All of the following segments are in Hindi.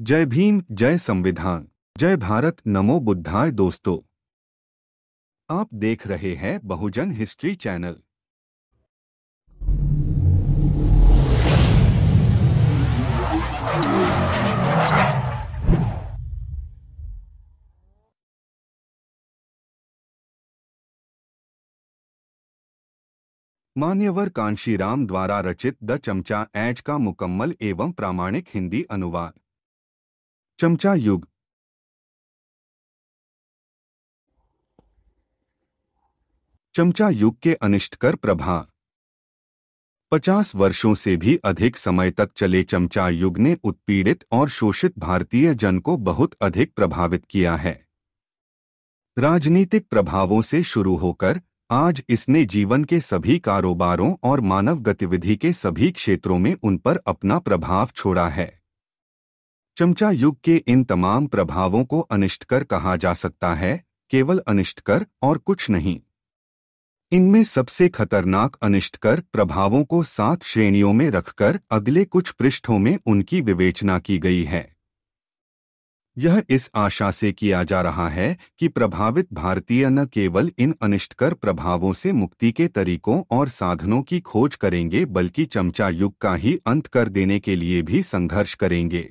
जय भीम जय संविधान जय भारत नमो बुद्धाय दोस्तों आप देख रहे हैं बहुजन हिस्ट्री चैनल मान्यवर कांशीराम द्वारा रचित द चमचा एच का मुकम्मल एवं प्रामाणिक हिंदी अनुवाद चमचा युग चमचा युग के अनिष्टकर प्रभाव पचास वर्षों से भी अधिक समय तक चले चमचा युग ने उत्पीड़ित और शोषित भारतीय जन को बहुत अधिक प्रभावित किया है राजनीतिक प्रभावों से शुरू होकर आज इसने जीवन के सभी कारोबारों और मानव गतिविधि के सभी क्षेत्रों में उन पर अपना प्रभाव छोड़ा है चमचा युग के इन तमाम प्रभावों को अनिष्टकर कहा जा सकता है केवल अनिष्टकर और कुछ नहीं इनमें सबसे खतरनाक अनिष्टकर प्रभावों को सात श्रेणियों में रखकर अगले कुछ पृष्ठों में उनकी विवेचना की गई है यह इस आशा से किया जा रहा है कि प्रभावित भारतीय न केवल इन अनिष्टकर प्रभावों से मुक्ति के तरीकों और साधनों की खोज करेंगे बल्कि चमचा युग का ही अंत कर देने के लिए भी संघर्ष करेंगे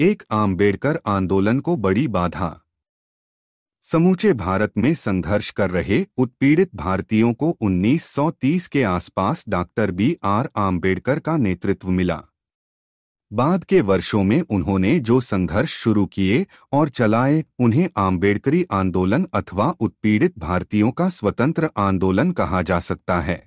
एक आम्बेडकर आंदोलन को बड़ी बाधा समूचे भारत में संघर्ष कर रहे उत्पीड़ित भारतीयों को 1930 के आसपास डॉक्टर बी आर आम्बेडकर का नेतृत्व मिला बाद के वर्षों में उन्होंने जो संघर्ष शुरू किए और चलाए उन्हें आम्बेडकरी आंदोलन अथवा उत्पीड़ित भारतीयों का स्वतंत्र आंदोलन कहा जा सकता है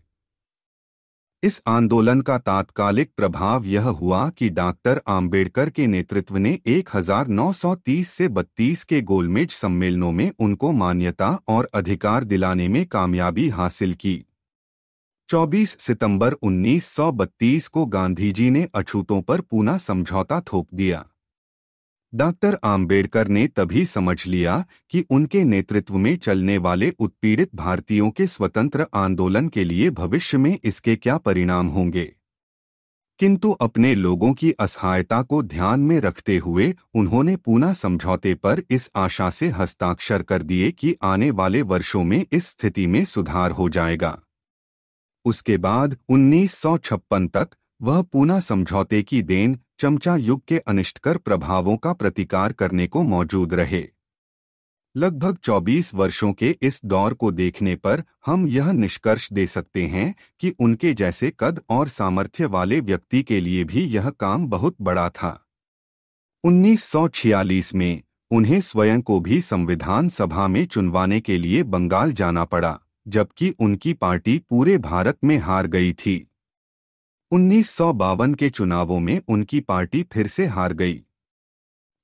इस आंदोलन का तात्कालिक प्रभाव यह हुआ कि डॉक्टर आम्बेडकर के नेतृत्व ने 1930 से 32 के गोलमेज सम्मेलनों में उनको मान्यता और अधिकार दिलाने में कामयाबी हासिल की 24 सितंबर 1932 को गांधीजी ने अछूतों पर पूना समझौता थोप दिया डॉक्टर आम्बेडकर ने तभी समझ लिया कि उनके नेतृत्व में चलने वाले उत्पीड़ित भारतीयों के स्वतंत्र आंदोलन के लिए भविष्य में इसके क्या परिणाम होंगे किंतु अपने लोगों की असहायता को ध्यान में रखते हुए उन्होंने पूना समझौते पर इस आशा से हस्ताक्षर कर दिए कि आने वाले वर्षों में इस स्थिति में सुधार हो जाएगा उसके बाद 1956 तक वह पूना समझौते की देन चमचा युग के अनिष्टकर प्रभावों का प्रतिकार करने को मौजूद रहे लगभग 24 वर्षों के इस दौर को देखने पर हम यह निष्कर्ष दे सकते हैं कि उनके जैसे कद और सामर्थ्य वाले व्यक्ति के लिए भी यह काम बहुत बड़ा था 1946 में उन्हें स्वयं को भी संविधान सभा में चुनवाने के लिए बंगाल जाना पड़ा जबकि उनकी पार्टी पूरे भारत में हार गई थी उन्नीस के चुनावों में उनकी पार्टी फिर से हार गई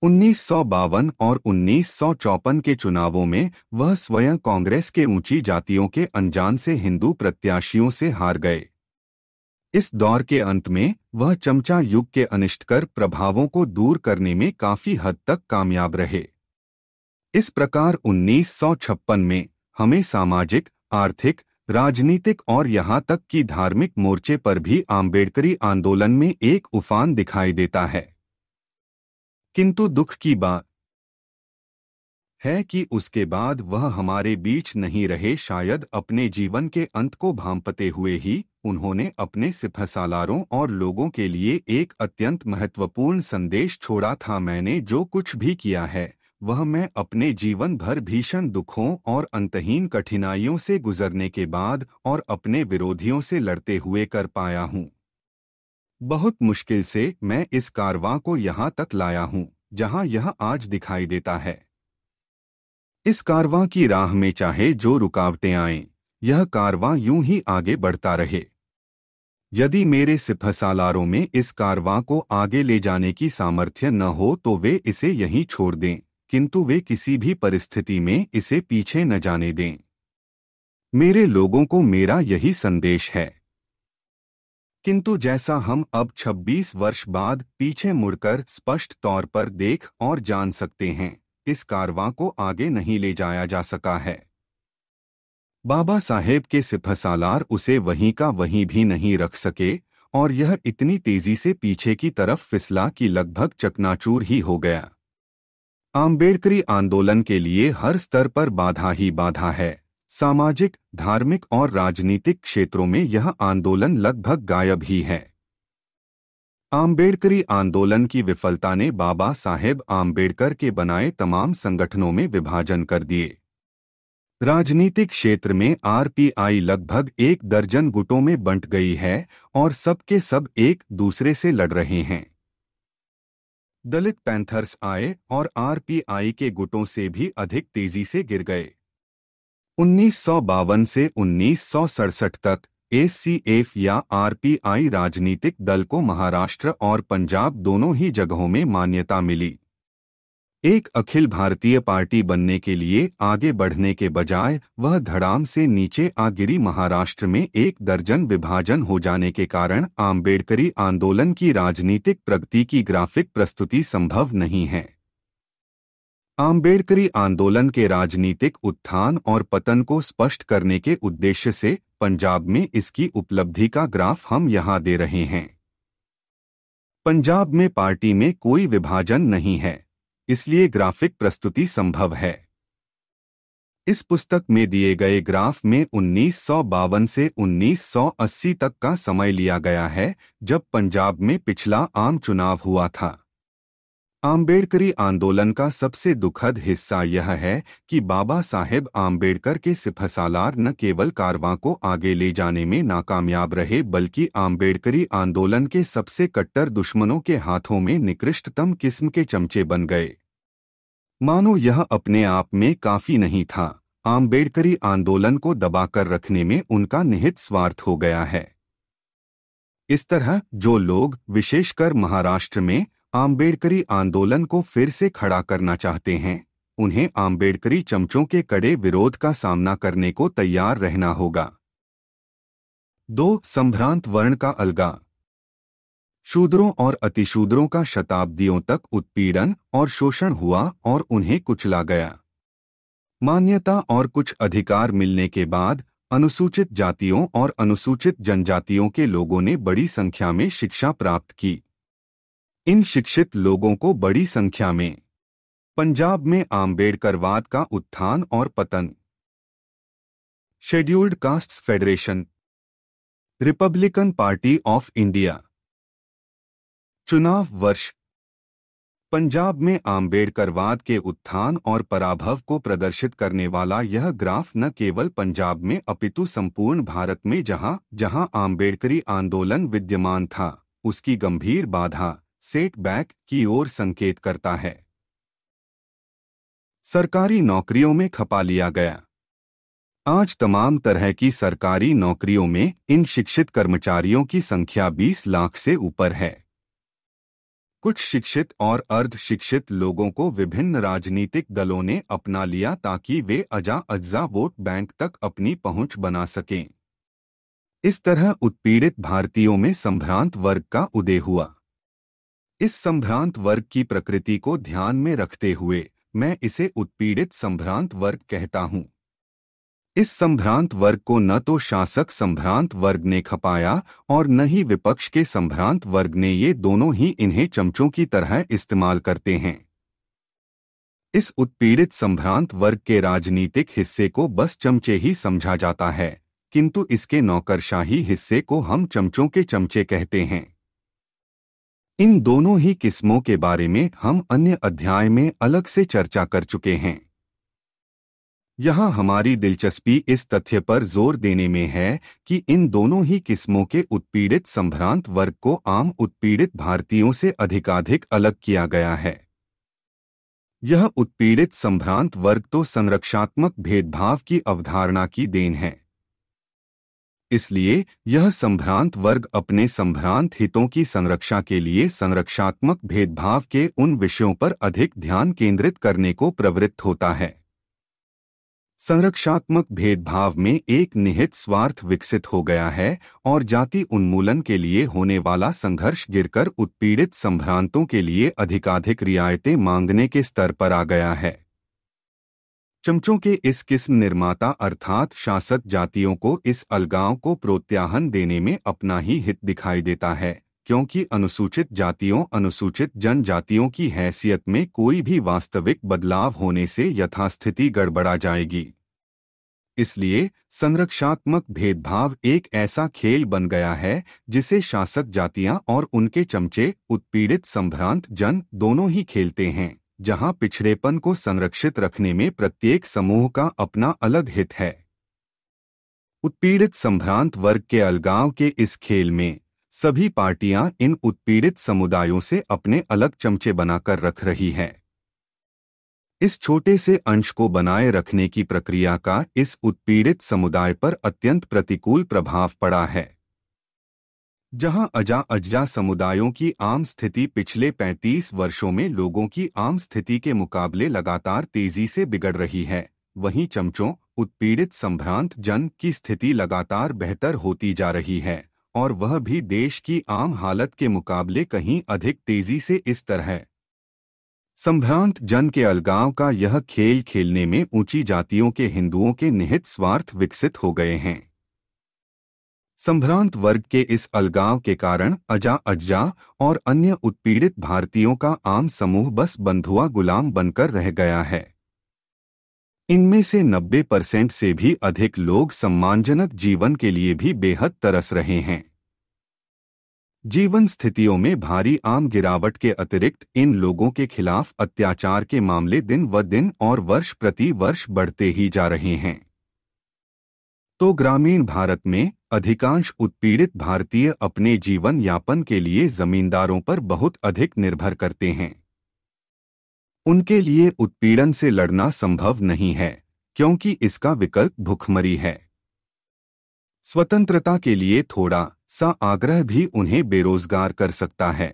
उन्नीस और उन्नीस के चुनावों में वह स्वयं कांग्रेस के ऊंची जातियों के अनजान से हिंदू प्रत्याशियों से हार गए इस दौर के अंत में वह चमचा युग के अनिष्टकर प्रभावों को दूर करने में काफी हद तक कामयाब रहे इस प्रकार उन्नीस में हमें सामाजिक आर्थिक राजनीतिक और यहां तक कि धार्मिक मोर्चे पर भी आम्बेडकरी आंदोलन में एक उफान दिखाई देता है किंतु दुख की बात है कि उसके बाद वह हमारे बीच नहीं रहे शायद अपने जीवन के अंत को भांपते हुए ही उन्होंने अपने सिफसालारों और लोगों के लिए एक अत्यंत महत्वपूर्ण संदेश छोड़ा था मैंने जो कुछ भी किया है वह मैं अपने जीवन भर भीषण दुखों और अंतहीन कठिनाइयों से गुजरने के बाद और अपने विरोधियों से लड़ते हुए कर पाया हूँ बहुत मुश्किल से मैं इस कारवां को यहाँ तक लाया हूँ जहाँ यह आज दिखाई देता है इस कारवां की राह में चाहे जो रुकावटें आएं, यह कारवां यूं ही आगे बढ़ता रहे यदि मेरे सिपहसालारों में इस कारवां को आगे ले जाने की सामर्थ्य न हो तो वे इसे यहीं छोड़ दें किंतु वे किसी भी परिस्थिति में इसे पीछे न जाने दें मेरे लोगों को मेरा यही संदेश है किंतु जैसा हम अब 26 वर्ष बाद पीछे मुड़कर स्पष्ट तौर पर देख और जान सकते हैं इस कारवां को आगे नहीं ले जाया जा सका है बाबा साहेब के सिफसालार उसे वहीं का वहीं भी नहीं रख सके और यह इतनी तेजी से पीछे की तरफ फिसला कि लगभग चकनाचूर ही हो गया आम्बेडकरी आंदोलन के लिए हर स्तर पर बाधा ही बाधा है सामाजिक धार्मिक और राजनीतिक क्षेत्रों में यह आंदोलन लगभग गायब ही है आम्बेडकरी आंदोलन की विफलता ने बाबा साहेब आम्बेडकर के बनाए तमाम संगठनों में विभाजन कर दिए राजनीतिक क्षेत्र में आरपीआई लगभग एक दर्जन गुटों में बंट गई है और सबके सब एक दूसरे से लड़ रहे हैं दलित पैंथर्स आए और आरपीआई के गुटों से भी अधिक तेजी से गिर गए उन्नीस से उन्नीस तक एसीएफ या आरपीआई राजनीतिक दल को महाराष्ट्र और पंजाब दोनों ही जगहों में मान्यता मिली एक अखिल भारतीय पार्टी बनने के लिए आगे बढ़ने के बजाय वह धड़ाम से नीचे आ गिरी महाराष्ट्र में एक दर्जन विभाजन हो जाने के कारण आम्बेडकरी आंदोलन की राजनीतिक प्रगति की ग्राफिक प्रस्तुति संभव नहीं है आम्बेडकरी आंदोलन के राजनीतिक उत्थान और पतन को स्पष्ट करने के उद्देश्य से पंजाब में इसकी उपलब्धि का ग्राफ हम यहाँ दे रहे हैं पंजाब में पार्टी में कोई विभाजन नहीं है इसलिए ग्राफिक प्रस्तुति संभव है इस पुस्तक में दिए गए ग्राफ में उन्नीस से 1980 तक का समय लिया गया है जब पंजाब में पिछला आम चुनाव हुआ था आम्बेडकरी आंदोलन का सबसे दुखद हिस्सा यह है कि बाबा साहेब आम्बेडकर के सिफसालार न केवल कारवां को आगे ले जाने में नाकामयाब रहे बल्कि आम्बेडकरी आंदोलन के सबसे कट्टर दुश्मनों के हाथों में निकृष्टतम किस्म के चमचे बन गए मानो यह अपने आप में काफी नहीं था आम्बेडकरी आंदोलन को दबाकर रखने में उनका निहित स्वार्थ हो गया है इस तरह जो लोग विशेषकर महाराष्ट्र में आम्बेडकरी आंदोलन को फिर से खड़ा करना चाहते हैं उन्हें आम्बेडकरी चमचों के कड़े विरोध का सामना करने को तैयार रहना होगा दो संभ्रांत वर्ण का अलगा शूद्रों और अतिशूद्रों का शताब्दियों तक उत्पीड़न और शोषण हुआ और उन्हें कुचला गया मान्यता और कुछ अधिकार मिलने के बाद अनुसूचित जातियों और अनुसूचित जनजातियों के लोगों ने बड़ी संख्या में शिक्षा प्राप्त की इन शिक्षित लोगों को बड़ी संख्या में पंजाब में आम्बेडकरवाद का उत्थान और पतन scheduled castes federation republican party of India चुनाव वर्ष पंजाब में आम्बेडकरवाद के उत्थान और पराभव को प्रदर्शित करने वाला यह ग्राफ न केवल पंजाब में अपितु संपूर्ण भारत में जहां जहां आम्बेडकरी आंदोलन विद्यमान था उसकी गंभीर बाधा सेट बैक की ओर संकेत करता है सरकारी नौकरियों में खपा लिया गया आज तमाम तरह की सरकारी नौकरियों में इन शिक्षित कर्मचारियों की संख्या 20 लाख से ऊपर है कुछ शिक्षित और अर्ध शिक्षित लोगों को विभिन्न राजनीतिक दलों ने अपना लिया ताकि वे अजा अज्जा वोट बैंक तक अपनी पहुंच बना सकें इस तरह उत्पीड़ित भारतीयों में संभ्रांत वर्ग का उदय हुआ इस संभ्रांत वर्ग की प्रकृति को ध्यान में रखते हुए मैं इसे उत्पीड़ित संभ्रांत वर्ग कहता हूं इस संभ्रांत वर्ग को न तो शासक संभ्रांत वर्ग ने खपाया और न ही विपक्ष के संभ्रांत वर्ग ने ये दोनों ही इन्हें चमचों की तरह इस्तेमाल करते हैं इस उत्पीड़ित संभ्रांत वर्ग के राजनीतिक हिस्से को बस चमचे ही समझा जाता है किंतु इसके नौकरशाही हिस्से को हम चमचों के चमचे कहते हैं इन दोनों ही किस्मों के बारे में हम अन्य अध्याय में अलग से चर्चा कर चुके हैं यहां हमारी दिलचस्पी इस तथ्य पर जोर देने में है कि इन दोनों ही किस्मों के उत्पीड़ित संभ्रांत वर्ग को आम उत्पीड़ित भारतीयों से अधिकाधिक अलग किया गया है यह उत्पीड़ित संभ्रांत वर्ग तो संरक्षात्मक भेदभाव की अवधारणा की देन है इसलिए यह संभ्रांत वर्ग अपने संभ्रांत हितों की संरक्षा के लिए संरक्षात्मक भेदभाव के उन विषयों पर अधिक ध्यान केंद्रित करने को प्रवृत्त होता है संरक्षात्मक भेदभाव में एक निहित स्वार्थ विकसित हो गया है और जाति उन्मूलन के लिए होने वाला संघर्ष गिरकर उत्पीड़ित संभ्रांतों के लिए अधिकाधिक रियायतें मांगने के स्तर पर आ गया है चमचों के इस किस्म निर्माता अर्थात शासक जातियों को इस अलगाव को प्रोत्साहन देने में अपना ही हित दिखाई देता है क्योंकि अनुसूचित जातियों अनुसूचित जनजातियों की हैसियत में कोई भी वास्तविक बदलाव होने से यथास्थिति गड़बड़ा जाएगी इसलिए संरक्षात्मक भेदभाव एक ऐसा खेल बन गया है जिसे शासक जातियां और उनके चमचे उत्पीड़ित संभ्रांत जन दोनों ही खेलते हैं जहां पिछड़ेपन को संरक्षित रखने में प्रत्येक समूह का अपना अलग हित है उत्पीड़ित संभ्रांत वर्ग के अलगाव के इस खेल में सभी पार्टियां इन उत्पीड़ित समुदायों से अपने अलग चमचे बनाकर रख रही हैं इस छोटे से अंश को बनाए रखने की प्रक्रिया का इस उत्पीड़ित समुदाय पर अत्यंत प्रतिकूल प्रभाव पड़ा है जहां अजा अजा समुदायों की आम स्थिति पिछले 35 वर्षों में लोगों की आम स्थिति के मुकाबले लगातार तेजी से बिगड़ रही है वहीं चमचों उत्पीड़ित संभ्रांत जन की स्थिति लगातार बेहतर होती जा रही है और वह भी देश की आम हालत के मुकाबले कहीं अधिक तेजी से इस तरह संभ्रांत जन के अलगाव का यह खेल खेलने में ऊंची जातियों के हिंदुओं के निहित स्वार्थ विकसित हो गए हैं संभ्रांत वर्ग के इस अलगाव के कारण अजा अज्जा और अन्य उत्पीड़ित भारतीयों का आम समूह बस बंधुआ गुलाम बनकर रह गया है इनमें से 90 परसेंट से भी अधिक लोग सम्मानजनक जीवन के लिए भी बेहद तरस रहे हैं जीवन स्थितियों में भारी आम गिरावट के अतिरिक्त इन लोगों के खिलाफ अत्याचार के मामले दिन व दिन और वर्ष प्रति वर्ष बढ़ते ही जा रहे हैं तो ग्रामीण भारत में अधिकांश उत्पीड़ित भारतीय अपने जीवन यापन के लिए जमींदारों पर बहुत अधिक निर्भर करते हैं उनके लिए उत्पीड़न से लड़ना संभव नहीं है क्योंकि इसका विकल्प भुखमरी है स्वतंत्रता के लिए थोड़ा सा आग्रह भी उन्हें बेरोजगार कर सकता है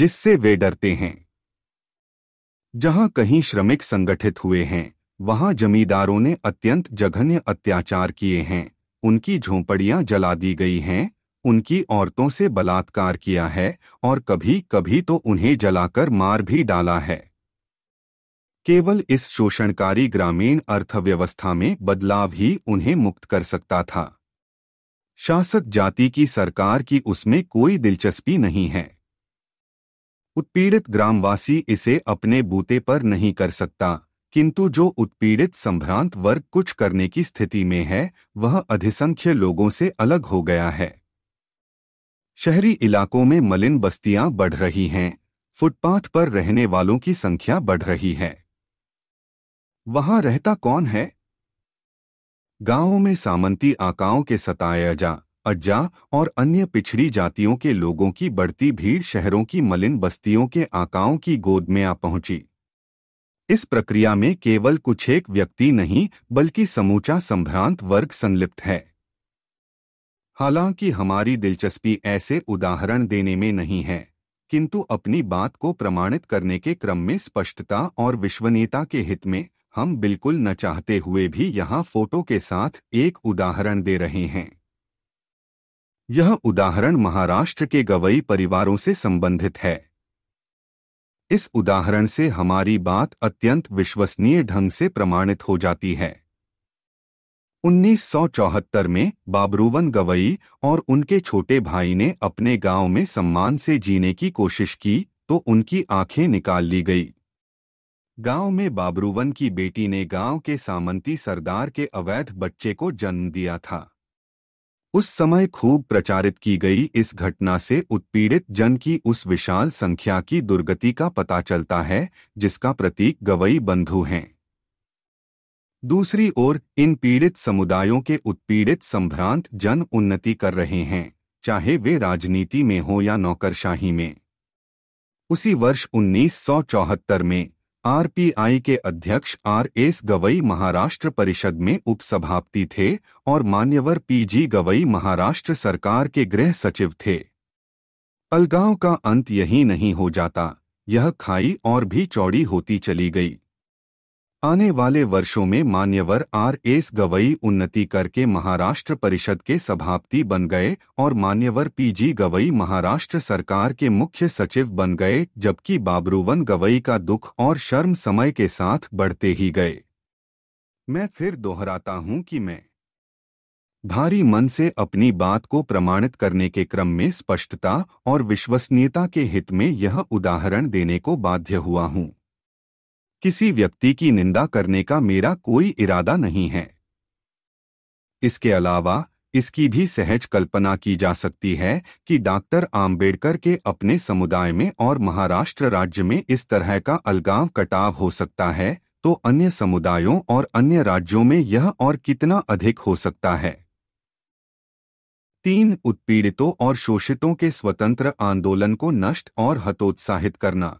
जिससे वे डरते हैं जहां कहीं श्रमिक संगठित हुए हैं वहां जमींदारों ने अत्यंत जघन्य अत्याचार किए हैं उनकी झोंपड़ियां जला दी गई हैं उनकी औरतों से बलात्कार किया है और कभी कभी तो उन्हें जलाकर मार भी डाला है केवल इस शोषणकारी ग्रामीण अर्थव्यवस्था में बदलाव ही उन्हें मुक्त कर सकता था शासक जाति की सरकार की उसमें कोई दिलचस्पी नहीं है उत्पीड़ित ग्रामवासी इसे अपने बूते पर नहीं कर सकता किंतु जो उत्पीड़ित संभ्रांत वर्ग कुछ करने की स्थिति में है वह अधिसंख्य लोगों से अलग हो गया है शहरी इलाकों में मलिन बस्तियां बढ़ रही हैं फुटपाथ पर रहने वालों की संख्या बढ़ रही है वहां रहता कौन है गांवों में सामंती आकाओं के सताया जा अज्जा और अन्य पिछड़ी जातियों के लोगों की बढ़ती भीड़ शहरों की मलिन बस्तियों के आकाओं की गोद में आ पहुंची इस प्रक्रिया में केवल कुछ एक व्यक्ति नहीं बल्कि समूचा संभ्रांत वर्ग संलिप्त है हालांकि हमारी दिलचस्पी ऐसे उदाहरण देने में नहीं है किंतु अपनी बात को प्रमाणित करने के क्रम में स्पष्टता और विश्वनीयता के हित में हम बिल्कुल न चाहते हुए भी यहाँ फोटो के साथ एक उदाहरण दे रहे हैं यह उदाहरण महाराष्ट्र के गवई परिवारों से संबंधित है इस उदाहरण से हमारी बात अत्यंत विश्वसनीय ढंग से प्रमाणित हो जाती है 1974 में बाबरूवन गवई और उनके छोटे भाई ने अपने गांव में सम्मान से जीने की कोशिश की तो उनकी आंखें निकाल ली गई गांव में बाबरूवन की बेटी ने गांव के सामंती सरदार के अवैध बच्चे को जन्म दिया था उस समय खूब प्रचारित की गई इस घटना से उत्पीड़ित जन की उस विशाल संख्या की दुर्गति का पता चलता है जिसका प्रतीक गवई बंधु हैं दूसरी ओर इन पीड़ित समुदायों के उत्पीड़ित संभ्रांत जन उन्नति कर रहे हैं चाहे वे राजनीति में हो या नौकरशाही में उसी वर्ष 1974 में आरपीआई के अध्यक्ष आर एस गवई महाराष्ट्र परिषद में उपसभापति थे और मान्यवर पीजी गवई महाराष्ट्र सरकार के गृह सचिव थे अलगाव का अंत यही नहीं हो जाता यह खाई और भी चौड़ी होती चली गई आने वाले वर्षों में मान्यवर आर एस गवई उन्नति करके महाराष्ट्र परिषद के सभापति बन गए और मान्यवर पीजी गवई महाराष्ट्र सरकार के मुख्य सचिव बन गए जबकि बाबरूवन गवई का दुख और शर्म समय के साथ बढ़ते ही गए मैं फिर दोहराता हूं कि मैं भारी मन से अपनी बात को प्रमाणित करने के क्रम में स्पष्टता और विश्वसनीयता के हित में यह उदाहरण देने को बाध्य हुआ हूं किसी व्यक्ति की निंदा करने का मेरा कोई इरादा नहीं है इसके अलावा इसकी भी सहज कल्पना की जा सकती है कि डॉक्टर आम्बेडकर के अपने समुदाय में और महाराष्ट्र राज्य में इस तरह का अलगाव कटाव हो सकता है तो अन्य समुदायों और अन्य राज्यों में यह और कितना अधिक हो सकता है तीन उत्पीड़ितों और शोषितों के स्वतंत्र आंदोलन को नष्ट और हतोत्साहित करना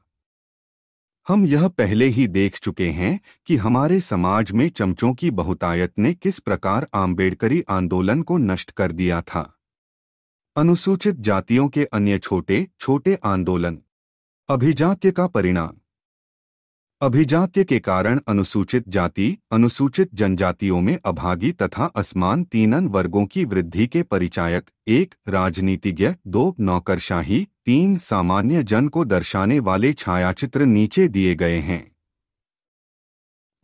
हम यह पहले ही देख चुके हैं कि हमारे समाज में चमचों की बहुतायत ने किस प्रकार आम्बेडकरी आंदोलन को नष्ट कर दिया था अनुसूचित जातियों के अन्य छोटे छोटे आंदोलन अभिजात्य का परिणाम अभिजात्य के कारण अनुसूचित जाति अनुसूचित जनजातियों में अभागी तथा असमान तीनन वर्गों की वृद्धि के परिचायक एक राजनीतिज्ञ दो नौकरशाही तीन सामान्य जन को दर्शाने वाले छायाचित्र नीचे दिए गए हैं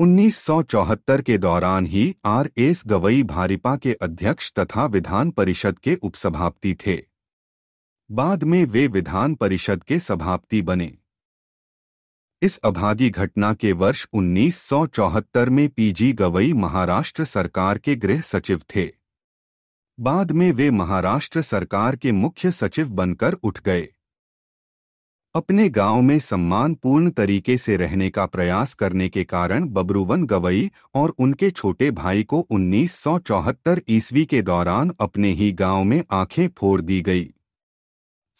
1974 के दौरान ही आर एस गवई भारिपा के अध्यक्ष तथा विधान परिषद के उपसभापति थे बाद में वे विधान परिषद के सभापति बने इस अभागी घटना के वर्ष 1974 में पीजी गवई महाराष्ट्र सरकार के गृह सचिव थे बाद में वे महाराष्ट्र सरकार के मुख्य सचिव बनकर उठ गए अपने गांव में सम्मानपूर्ण तरीके से रहने का प्रयास करने के कारण बबरूवन गवई और उनके छोटे भाई को 1974 ईस्वी के दौरान अपने ही गांव में आंखें फोड़ दी गई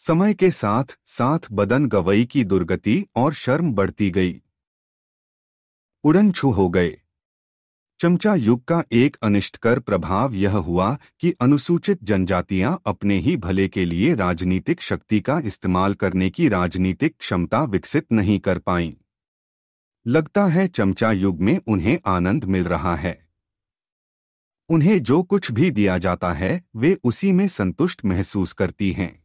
समय के साथ साथ बदन गवई की दुर्गति और शर्म बढ़ती गई उड़न छू हो गए चमचा युग का एक अनिष्टकर प्रभाव यह हुआ कि अनुसूचित जनजातियां अपने ही भले के लिए राजनीतिक शक्ति का इस्तेमाल करने की राजनीतिक क्षमता विकसित नहीं कर पाईं लगता है चमचा युग में उन्हें आनंद मिल रहा है उन्हें जो कुछ भी दिया जाता है वे उसी में संतुष्ट महसूस करती हैं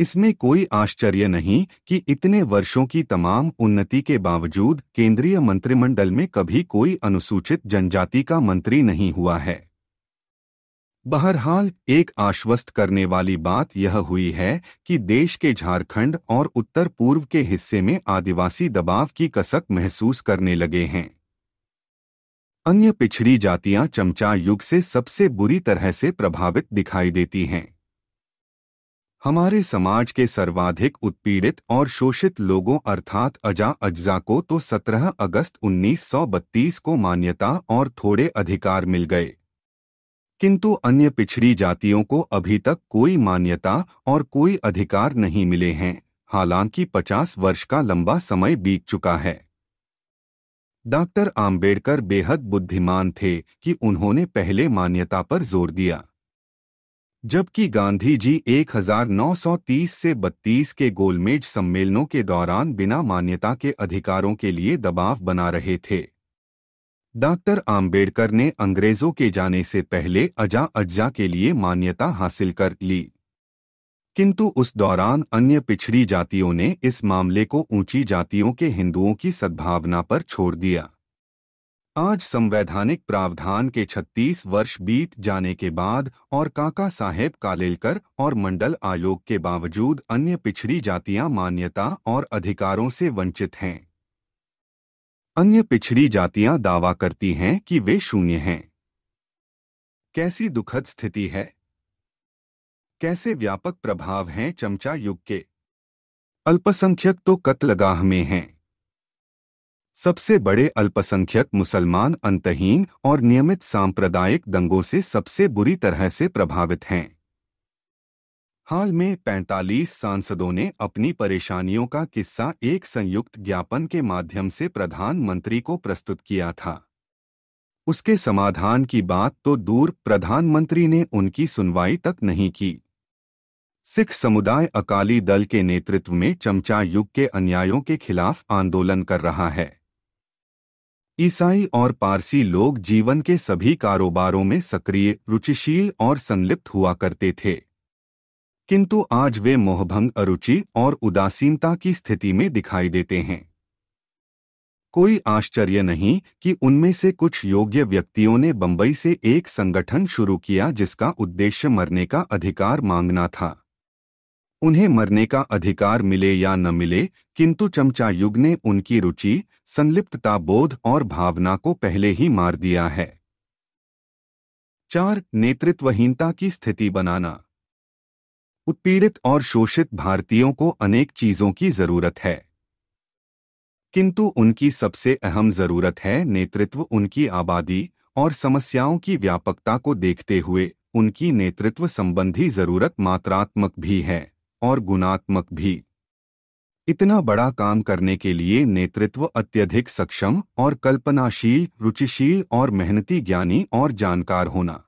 इसमें कोई आश्चर्य नहीं कि इतने वर्षों की तमाम उन्नति के बावजूद केंद्रीय मंत्रिमंडल में कभी कोई अनुसूचित जनजाति का मंत्री नहीं हुआ है बहरहाल एक आश्वस्त करने वाली बात यह हुई है कि देश के झारखंड और उत्तर पूर्व के हिस्से में आदिवासी दबाव की कसक महसूस करने लगे हैं अन्य पिछड़ी जातियां चमचा युग से सबसे बुरी तरह से प्रभावित दिखाई देती हैं हमारे समाज के सर्वाधिक उत्पीड़ित और शोषित लोगों अर्थात अजा अज्जा को तो 17 अगस्त 1932 को मान्यता और थोड़े अधिकार मिल गए किंतु अन्य पिछड़ी जातियों को अभी तक कोई मान्यता और कोई अधिकार नहीं मिले हैं हालांकि 50 वर्ष का लंबा समय बीत चुका है डॉक्टर आम्बेडकर बेहद बुद्धिमान थे कि उन्होंने पहले मान्यता पर जोर दिया जबकि गांधी जी 1930 से 32 के गोलमेज सम्मेलनों के दौरान बिना मान्यता के अधिकारों के लिए दबाव बना रहे थे डॉक्टर आम्बेडकर ने अंग्रेजों के जाने से पहले अजा अज्जा के लिए मान्यता हासिल कर ली किंतु उस दौरान अन्य पिछड़ी जातियों ने इस मामले को ऊंची जातियों के हिंदुओं की सद्भावना पर छोड़ दिया आज संवैधानिक प्रावधान के 36 वर्ष बीत जाने के बाद और काका साहेब कालेलकर और मंडल आयोग के बावजूद अन्य पिछड़ी जातियां मान्यता और अधिकारों से वंचित हैं अन्य पिछड़ी जातियां दावा करती हैं कि वे शून्य हैं कैसी दुखद स्थिति है कैसे व्यापक प्रभाव हैं चमचा युग के अल्पसंख्यक तो कत्लगाह में हैं सबसे बड़े अल्पसंख्यक मुसलमान अंतहीन और नियमित सांप्रदायिक दंगों से सबसे बुरी तरह से प्रभावित हैं हाल में 45 सांसदों ने अपनी परेशानियों का किस्सा एक संयुक्त ज्ञापन के माध्यम से प्रधानमंत्री को प्रस्तुत किया था उसके समाधान की बात तो दूर प्रधानमंत्री ने उनकी सुनवाई तक नहीं की सिख समुदाय अकाली दल के नेतृत्व में चमचा युग के अन्यायों के खिलाफ आंदोलन कर रहा है ईसाई और पारसी लोग जीवन के सभी कारोबारों में सक्रिय रुचिशील और संलिप्त हुआ करते थे किंतु आज वे मोहभंग अरुचि और उदासीनता की स्थिति में दिखाई देते हैं कोई आश्चर्य नहीं कि उनमें से कुछ योग्य व्यक्तियों ने बंबई से एक संगठन शुरू किया जिसका उद्देश्य मरने का अधिकार मांगना था उन्हें मरने का अधिकार मिले या न मिले किंतु चमचा युग ने उनकी रुचि संलिप्तता बोध और भावना को पहले ही मार दिया है चार नेतृत्वहीनता की स्थिति बनाना उत्पीड़ित और शोषित भारतीयों को अनेक चीजों की जरूरत है किंतु उनकी सबसे अहम जरूरत है नेतृत्व उनकी आबादी और समस्याओं की व्यापकता को देखते हुए उनकी नेतृत्व संबंधी जरूरत मात्रात्मक भी है और गुणात्मक भी इतना बड़ा काम करने के लिए नेतृत्व अत्यधिक सक्षम और कल्पनाशील रुचिशील और मेहनती ज्ञानी और जानकार होना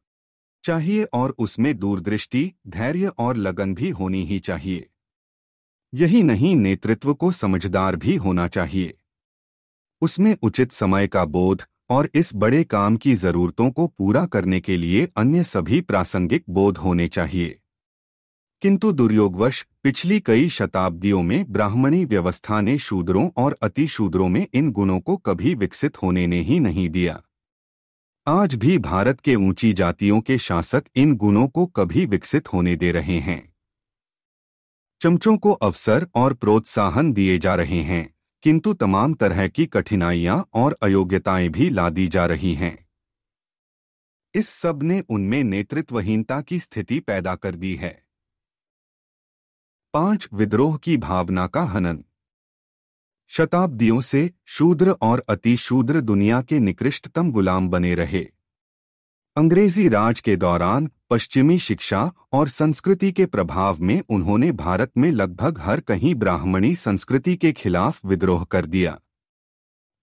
चाहिए और उसमें दूरदृष्टि धैर्य और लगन भी होनी ही चाहिए यही नहीं नेतृत्व को समझदार भी होना चाहिए उसमें उचित समय का बोध और इस बड़े काम की जरूरतों को पूरा करने के लिए अन्य सभी प्रासंगिक बोध होने चाहिए किंतु दुर्योगवश पिछली कई शताब्दियों में ब्राह्मणी व्यवस्था ने शूद्रों और अतिशूद्रों में इन गुणों को कभी विकसित होने ने ही नहीं दिया आज भी भारत के ऊंची जातियों के शासक इन गुणों को कभी विकसित होने दे रहे हैं चमचों को अवसर और प्रोत्साहन दिए जा रहे हैं किंतु तमाम तरह की कठिनाइयां और अयोग्यताएं भी ला दी जा रही हैं इस सब ने उनमें नेतृत्वहीनता की स्थिति पैदा कर दी है पांच विद्रोह की भावना का हनन शताब्दियों से शूद्र और अतिशूद्र दुनिया के निकृष्टतम गुलाम बने रहे अंग्रेजी राज के दौरान पश्चिमी शिक्षा और संस्कृति के प्रभाव में उन्होंने भारत में लगभग हर कहीं ब्राह्मणी संस्कृति के खिलाफ विद्रोह कर दिया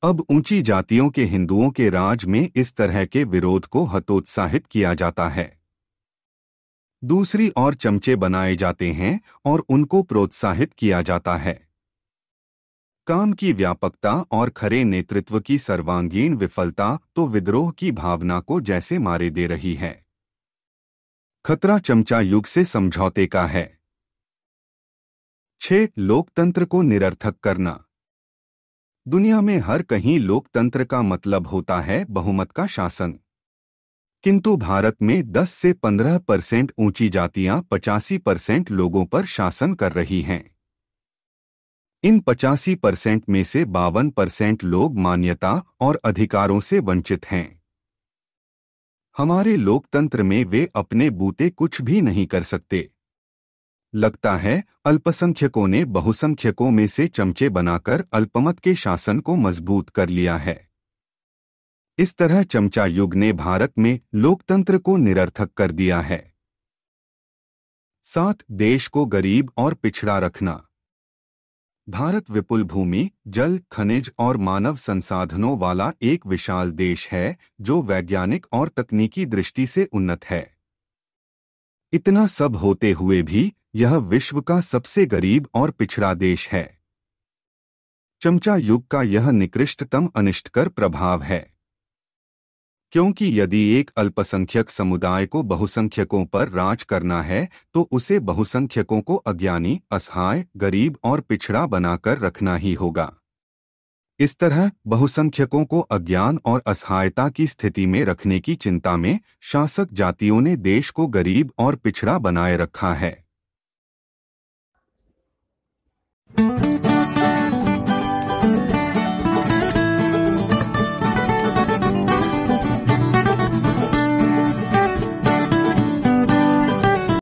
अब ऊंची जातियों के हिंदुओं के राज में इस तरह के विरोध को हतोत्साहित किया जाता है दूसरी ओर चमचे बनाए जाते हैं और उनको प्रोत्साहित किया जाता है काम की व्यापकता और खरे नेतृत्व की सर्वांगीण विफलता तो विद्रोह की भावना को जैसे मारे दे रही है खतरा चमचा युग से समझौते का है छह लोकतंत्र को निरर्थक करना दुनिया में हर कहीं लोकतंत्र का मतलब होता है बहुमत का शासन किंतु भारत में 10 से 15 परसेंट ऊंची जातियां पचासी परसेंट लोगों पर शासन कर रही हैं इन पचासी परसेंट में से बावन परसेंट लोग मान्यता और अधिकारों से वंचित हैं हमारे लोकतंत्र में वे अपने बूते कुछ भी नहीं कर सकते लगता है अल्पसंख्यकों ने बहुसंख्यकों में से चमचे बनाकर अल्पमत के शासन को मजबूत कर लिया है इस तरह चमचा युग ने भारत में लोकतंत्र को निरर्थक कर दिया है सात देश को गरीब और पिछड़ा रखना भारत विपुल भूमि जल खनिज और मानव संसाधनों वाला एक विशाल देश है जो वैज्ञानिक और तकनीकी दृष्टि से उन्नत है इतना सब होते हुए भी यह विश्व का सबसे गरीब और पिछड़ा देश है चमचा युग का यह निकृष्टतम अनिष्टकर प्रभाव है क्योंकि यदि एक अल्पसंख्यक समुदाय को बहुसंख्यकों पर राज करना है तो उसे बहुसंख्यकों को अज्ञानी असहाय गरीब और पिछड़ा बनाकर रखना ही होगा इस तरह बहुसंख्यकों को अज्ञान और असहायता की स्थिति में रखने की चिंता में शासक जातियों ने देश को गरीब और पिछड़ा बनाए रखा है